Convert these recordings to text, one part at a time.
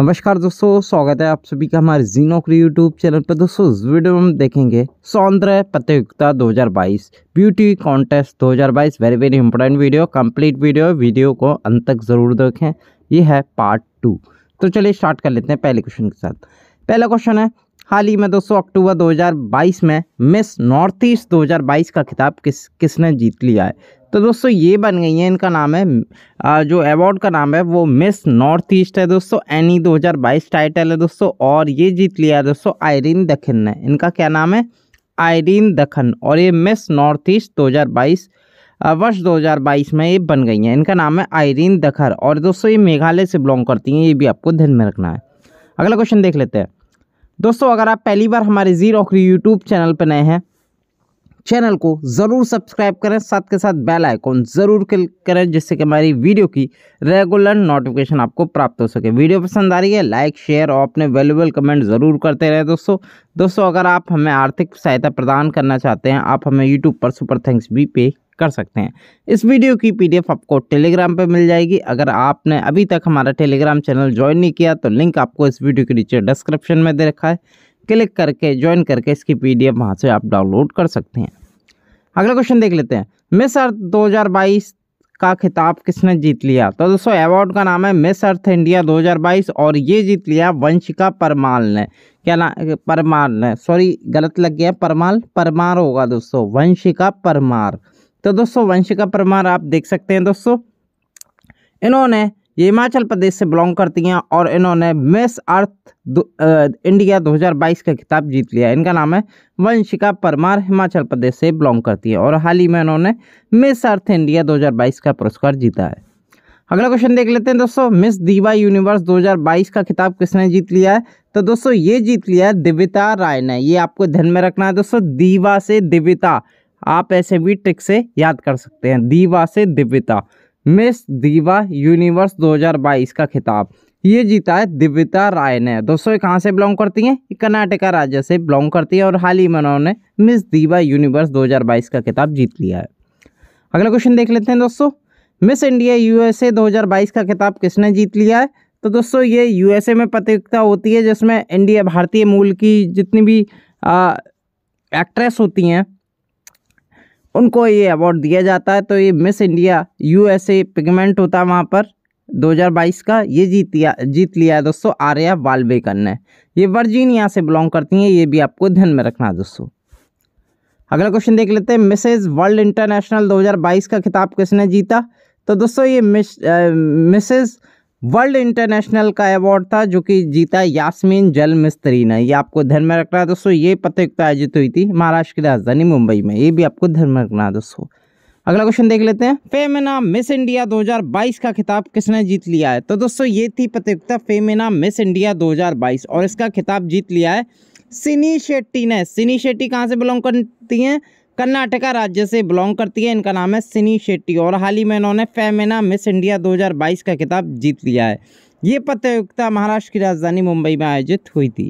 नमस्कार दोस्तों स्वागत है आप सभी का हमारे जी नौकरी यूट्यूब चैनल पर दोस्तों इस वीडियो में हम देखेंगे सौंदर्य प्रतियोगिता 2022 beauty contest 2022 very very important video complete video video को अंत तक ज़रूर देखें ये है पार्ट टू तो चलिए स्टार्ट कर लेते हैं पहले क्वेश्चन के साथ पहला क्वेश्चन है हाल ही में दोस्तों अक्टूबर दो में मिस नॉर्थ ईस्ट दो का खिताब किस किसने जीत लिया है तो दोस्तों ये बन गई हैं इनका नाम है जो अवार्ड का नाम है वो मिस नॉर्थ ईस्ट है दोस्तों एनी 2022 टाइटल है दोस्तों और ये जीत लिया है दोस्तों आयरीन दखन ने इनका क्या नाम है आयरीन दखन और ये मिस नॉर्थ ईस्ट दो वर्ष 2022 में ये बन गई हैं इनका नाम है आयरीन दखर और दोस्तों ये मेघालय से बिलोंग करती हैं ये भी आपको ध्यान में रखना है अगला क्वेश्चन देख लेते हैं दोस्तों अगर आप पहली बार हमारे जीरो यूट्यूब चैनल पर नए हैं चैनल को ज़रूर सब्सक्राइब करें साथ के साथ बेल आइकॉन ज़रूर क्लिक करें जिससे कि हमारी वीडियो की रेगुलर नोटिफिकेशन आपको प्राप्त हो सके वीडियो पसंद आ रही है लाइक शेयर और अपने वैल्यूबल कमेंट ज़रूर करते रहें दोस्तों दोस्तों अगर आप हमें आर्थिक सहायता प्रदान करना चाहते हैं आप हमें यूट्यूब पर सुपर थैंक्स भी पे कर सकते हैं इस वीडियो की पीडीएफ आपको टेलीग्राम पर मिल जाएगी अगर आपने अभी तक हमारा टेलीग्राम चैनल ज्वाइन नहीं किया तो लिंक आपको इस वीडियो के नीचे डिस्क्रिप्शन में दे रखा है क्लिक करके ज्वाइन करके इसकी पीडीएफ वहाँ से आप डाउनलोड कर सकते हैं अगला क्वेश्चन देख लेते हैं मिस अर्थ दो का खिताब किसने जीत लिया तो दोस्तों अवार्ड का नाम है मिस अर्थ इंडिया 2022 और ये जीत लिया वंशिका परमाल ने क्या ना परमार ने सॉरी गलत लग गया परमाल परमार होगा दोस्तों वंशिका परमार तो दोस्तों वंशिका परमार आप देख सकते हैं दोस्तों इन्होंने ये हिमाचल प्रदेश से बिलोंग करती हैं और इन्होंने मिस अर्थ इंडिया 2022 का खिताब जीत लिया इनका नाम है वंशिका परमार हिमाचल प्रदेश से बिलोंग करती है और हाल ही में इन्होंने मिस अर्थ इंडिया 2022 का पुरस्कार जीता है अगला क्वेश्चन देख लेते हैं दोस्तों मिस दीवा यूनिवर्स 2022 का खिताब किसने जीत लिया है तो दोस्तों ये जीत लिया है दिव्यता राय ने ये आपको ध्यान में रखना है दोस्तों दीवा से दिव्यता आप ऐसे भी ट्रिक से याद कर सकते हैं दीवा से दिव्यता मिस दीवा यूनिवर्स 2022 का खिताब ये जीता है दिव्यता राय ने दोस्तों ये कहाँ से बिलोंग करती हैं कर्नाटका राज्य से बिलोंग करती है और हाल ही में उन्होंने मिस दीवा यूनिवर्स 2022 का खिताब जीत लिया है अगला क्वेश्चन देख लेते हैं दोस्तों मिस इंडिया यूएसए 2022 का खिताब किसने जीत लिया है तो दोस्तों ये यूएसए में प्रतियोगिता होती है जिसमें इंडिया भारतीय मूल की जितनी भी आ, एक्ट्रेस होती हैं उनको ये अवार्ड दिया जाता है तो ये मिस इंडिया यूएसए पिगमेंट होता है वहाँ पर 2022 का ये जीत लिया जीत लिया है दोस्तों आर्या वाल्वेकर ने ये वर्जीनिया से बिलोंग करती हैं ये भी आपको ध्यान में रखना है दोस्तों अगला क्वेश्चन देख लेते हैं मिसेज वर्ल्ड इंटरनेशनल 2022 का खिताब किसने जीता तो दोस्तों ये मिस मिसेज वर्ल्ड इंटरनेशनल का अवार्ड था जो कि जीता यास्मीन जल मिस्त्री ने ये आपको ध्यान में रखना है दोस्तों ये प्रतियोगिता आयोजित हुई थी महाराष्ट्र की राजधानी मुंबई में ये भी आपको ध्यान में रखना है दोस्तों अगला क्वेश्चन देख लेते हैं फेमेना मिस इंडिया 2022 का खिताब किसने जीत लिया है तो दोस्तों ये थी प्रतियोगिता फेमेना मिस इंडिया 2022 और इसका खिताब जीत लिया है सिनी शेट्टी ने सिनी शेट्टी कहाँ से बिलोंग करती हैं कर्नाटका राज्य से बिलोंग करती है इनका नाम है सिनी शेट्टी और हाल ही में इन्होंने फेमिना मिस इंडिया 2022 का खिताब जीत लिया है ये प्रतियोगिता महाराष्ट्र की राजधानी मुंबई में आयोजित हुई थी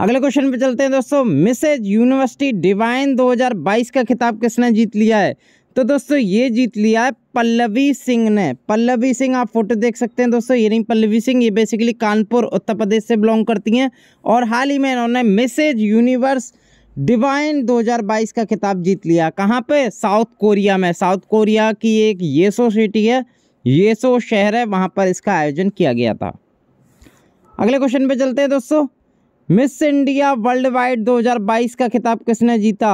अगले क्वेश्चन पे चलते हैं दोस्तों मिसेज यूनिवर्सिटी डिवाइन 2022 का खिताब किसने जीत लिया है तो दोस्तों ये जीत लिया है पल्लवी सिंह ने पल्लवी सिंह आप फोटो देख सकते हैं दोस्तों ये नहीं पल्लवी सिंह ये बेसिकली कानपुर उत्तर प्रदेश से बिलोंग करती हैं और हाल ही में इन्होंने मिसेज यूनिवर्स डिवाइन 2022 का खिताब जीत लिया कहाँ पे साउथ कोरिया में साउथ कोरिया की एक येसो सिटी है येसो शहर है वहाँ पर इसका आयोजन किया गया था अगले क्वेश्चन पे चलते हैं दोस्तों मिस इंडिया वर्ल्ड वाइड 2022 का खिताब किसने जीता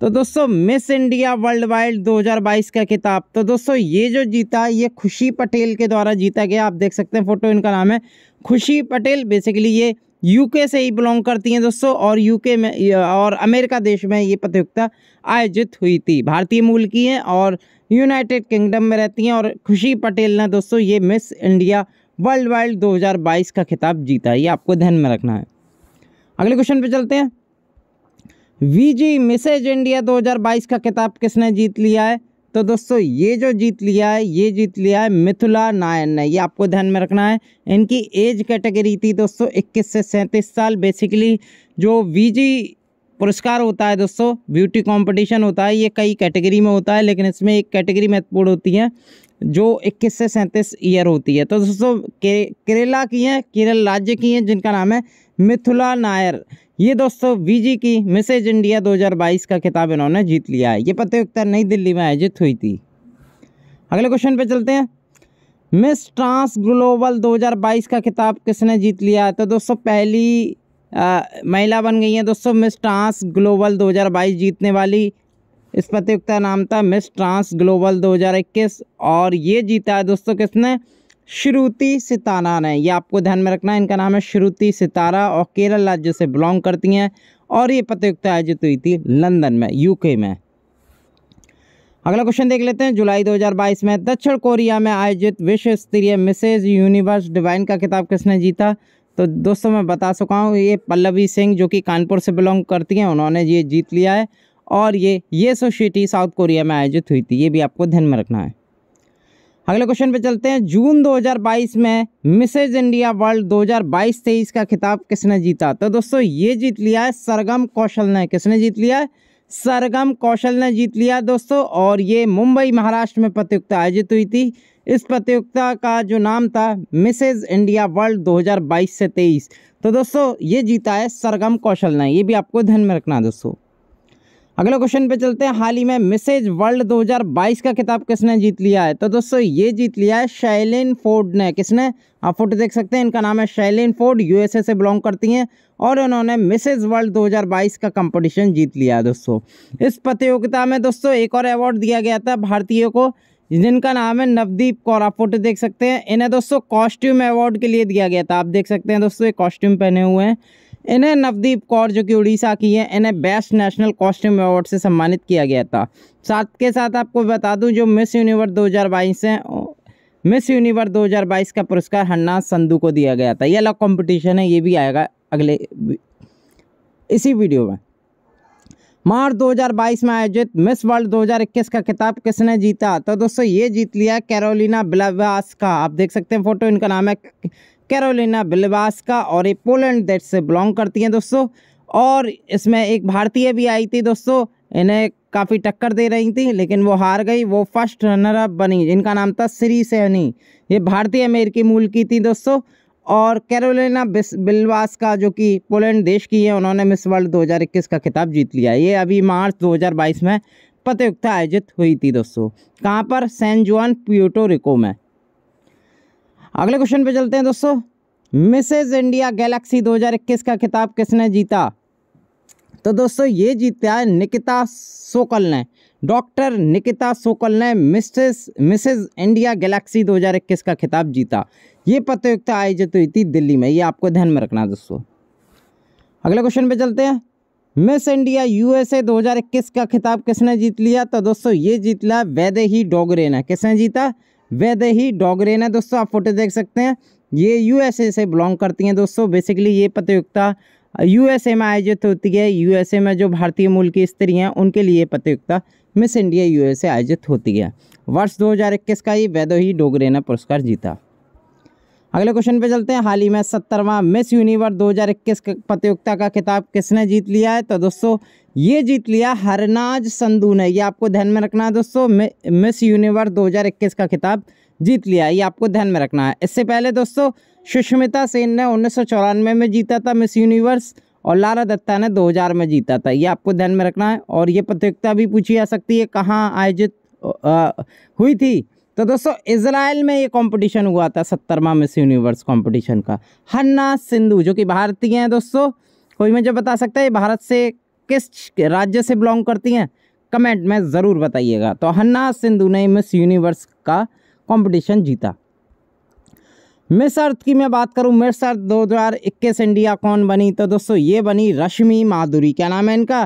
तो दोस्तों मिस इंडिया वर्ल्ड वाइड 2022 का खिताब तो दोस्तों ये जो जीता ये खुशी पटेल के द्वारा जीता गया आप देख सकते हैं फ़ोटो इनका नाम है खुशी पटेल बेसिकली ये यूके से ही बिलोंग करती हैं दोस्तों और यूके में और अमेरिका देश में ये प्रतियोगिता आयोजित हुई थी भारतीय मूल की हैं और यूनाइटेड किंगडम में रहती हैं और खुशी पटेल ने दोस्तों ये मिस इंडिया वर्ल्ड वाइल्ड 2022 का खिताब जीता है ये आपको ध्यान में रखना है अगले क्वेश्चन पे चलते हैं वीजी मिसेज इंडिया 2022 का खिताब किसने जीत लिया है तो दोस्तों ये जो जीत लिया है ये जीत लिया है मिथुला नायन ने ये आपको ध्यान में रखना है इनकी एज कैटेगरी थी दोस्तों इक्कीस से सैंतीस साल बेसिकली जो वी पुरस्कार होता है दोस्तों ब्यूटी कंपटीशन होता है ये कई कैटेगरी में होता है लेकिन इसमें एक कैटेगरी महत्वपूर्ण होती है जो 21 से सैंतीस ईयर होती है तो दोस्तों के, केरला की हैं केरल राज्य की हैं जिनका नाम है मिथुला नायर ये दोस्तों वीजी की मिसेज इंडिया 2022 का किताब इन्होंने जीत लिया है ये प्रतियोगिता नई दिल्ली में आयोजित हुई थी अगले क्वेश्चन पे चलते हैं मिस ट्रांस ग्लोबल 2022 का किताब किसने जीत लिया तो दोस्तों पहली आ, महिला बन गई हैं दोस्तों मिस ट्रांस ग्लोबल 2022 जीतने वाली इस प्रतियोगिता नाम था मिस ट्रांस ग्लोबल 2021 और ये जीता है दोस्तों किसने श्रुति सितारा ने ये आपको ध्यान में रखना है इनका नाम है श्रुति सितारा और केरल राज्य से बिलोंग करती हैं और ये प्रतियोगिता आयोजित हुई थी लंदन में यूके में अगला क्वेश्चन देख लेते हैं जुलाई 2022 में दक्षिण कोरिया में आयोजित विश्व स्तरीय मिसेज यूनिवर्स डिवाइन का किताब किसने जीता तो दोस्तों मैं बता चुका हूँ ये पल्लवी सिंह जो कि कानपुर से बिलोंग करती हैं उन्होंने ये जीत लिया है और ये ये सोसाइटी साउथ कोरिया में आयोजित हुई थी ये भी आपको ध्यान में रखना है अगले क्वेश्चन पे चलते हैं जून 2022 में मिसेज इंडिया वर्ल्ड 2022-23 का खिताब किसने जीता तो दोस्तों ये जीत लिया है सरगम कौशल ने किसने जीत लिया है सरगम कौशल ने जीत लिया दोस्तों और ये मुंबई महाराष्ट्र में प्रतियोगिता आयोजित हुई थी इस प्रतियोगिता का जो नाम था मिसेज इंडिया वर्ल्ड 2022 से 23 तो दोस्तों ये जीता है सरगम कौशल ने ये भी आपको ध्यान में रखना दोस्तों अगला क्वेश्चन पे चलते हैं हाल ही में मिसेज वर्ल्ड 2022 का किताब किसने जीत लिया है तो दोस्तों ये जीत लिया है शैलिन फोर्ड ने किसने आप फोटो देख सकते हैं इनका नाम है शैलिन फोर्ड यूएसए से बिलोंग करती हैं और उन्होंने मिसेज वर्ल्ड 2022 का कंपटीशन जीत लिया है दोस्तों इस प्रतियोगिता में दोस्तों एक और अवार्ड दिया गया था भारतीयों को जिनका नाम है नवदीप कौर आप फोटो देख सकते हैं इन्हें दोस्तों कॉस्ट्यूम अवार्ड के लिए दिया गया था आप देख सकते हैं दोस्तों ये कॉस्ट्यूम पहने हुए हैं इन्हें नवदीप कौर जो कि उड़ीसा की है इन्हें बेस्ट नेशनल कॉस्ट्यूम अवार्ड से सम्मानित किया गया था साथ के साथ आपको बता दूं जो मिस यूनिवर्स 2022 हैं मिस यूनिवर्स 2022 का पुरस्कार हन्ना संधू को दिया गया था ये अलग कंपटीशन है ये भी आएगा अगले इसी वीडियो में मार्च 2022 में आयोजित मिस वर्ल्ड 2021 का खिताब किसने जीता तो दोस्तों ये जीत लिया कैरोलिना बिलावास का आप देख सकते हैं फोटो इनका नाम है कैरोलिना बिलबास्का और ये पोलैंड देश से बिलोंग करती हैं दोस्तों और इसमें एक भारतीय भी आई थी दोस्तों इन्हें काफ़ी टक्कर दे रही थी लेकिन वो हार गई वो फर्स्ट रनर अप बनी जिनका नाम था श्री सहनी ये भारतीय अमेरिकी मूल की थी दोस्तों और कैरोलिना बिलवास का जो कि पोलैंड देश की है उन्होंने मिस वर्ल्ड 2021 का खिताब जीत लिया ये अभी मार्च 2022 में प्रतियोगिता आयोजित हुई थी दोस्तों कहाँ पर सैन जुआन प्यूटो रिको में अगले क्वेश्चन पे चलते हैं दोस्तों मिसेज इंडिया गैलेक्सी 2021 का खिताब किसने जीता तो दोस्तों ये जीता है निकिता सोकल ने डॉक्टर निकिता सोकल ने मिसेस मिसेज इंडिया गैलेक्सी 2021 का खिताब जीता ये प्रतियोगिता आयोजित हुई थी दिल्ली में ये आपको ध्यान में रखना दोस्तों अगले क्वेश्चन पे चलते हैं मिस इंडिया यूएसए 2021 का खिताब किसने जीत लिया तो दोस्तों ये जीत लिया वैदे ही डोगरे ने किसने जीता वेदे ही डॉगरेन है दोस्तों आप फोटो देख सकते हैं ये यूएसए से बिलोंग करती हैं दोस्तों बेसिकली ये प्रतियोगिता यूएसए में आयोजित होती है यूएसए में जो भारतीय मूल की स्त्री हैं उनके लिए प्रतियोगिता मिस इंडिया यूएसए आयोजित होती है वर्ष 2021 का ये वैदोही डोगरेना पुरस्कार जीता अगले क्वेश्चन पे चलते हैं हाल ही में सत्तरवां मिस यूनिवर्स 2021 प्रतियोगिता का खिताब किसने जीत लिया है तो दोस्तों ये जीत लिया हरनाज संधू ने ये आपको ध्यान में रखना है दोस्तों मिस यूनिवर्स 2021 का खिताब जीत लिया ये आपको ध्यान में रखना है इससे पहले दोस्तों सुष्मिता सेन ने उन्नीस में जीता था मिस यूनिवर्स और लारा दत्ता ने हज़ार में जीता था ये आपको ध्यान में रखना है और ये प्रतियोगिता भी पूछी जा सकती है कहाँ आयोजित हुई थी तो दोस्तों इसराइल में ये कंपटीशन हुआ था सत्तरवा मिस यूनिवर्स कंपटीशन का हन्ना सिंधु जो कि भारतीय हैं दोस्तों कोई मुझे बता सकता है भारत से किस राज्य से बिलोंग करती हैं कमेंट में ज़रूर बताइएगा तो हन्ना सिंधु ने मिस यूनिवर्स का कंपटीशन जीता मिस अर्थ की मैं बात करूं मिस अर्थ इक्कीस इंडिया कौन बनी तो दोस्तों ये बनी रश्मि माधुरी क्या नाम है इनका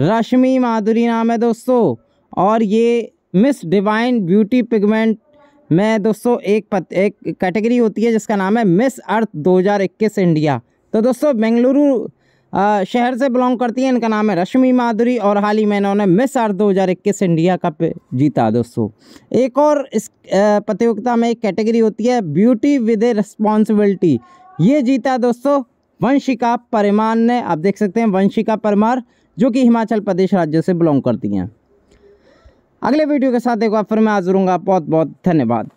रश्मि माधुरी नाम है दोस्तों और ये मिस डिवाइन ब्यूटी पिगमेंट में दोस्तों एक पत, एक कैटेगरी होती है जिसका नाम है मिस अर्थ 2021 इंडिया तो दोस्तों बेंगलुरु शहर से बिलोंग करती हैं इनका नाम है रश्मि माधुरी और हाल ही में इन्होंने मिस अर्थ 2021 इंडिया कप जीता दोस्तों एक और इस प्रतियोगिता में एक कैटेगरी होती है ब्यूटी विद ए रिस्पॉन्सिबिलिटी ये जीता दोस्तों वंशिका परमान ने आप देख सकते हैं वंशिका परमार जो कि हिमाचल प्रदेश राज्य से बिलोंग करती हैं अगले वीडियो के साथ एक बार फिर मैं हाजिर हूँ बहुत बहुत धन्यवाद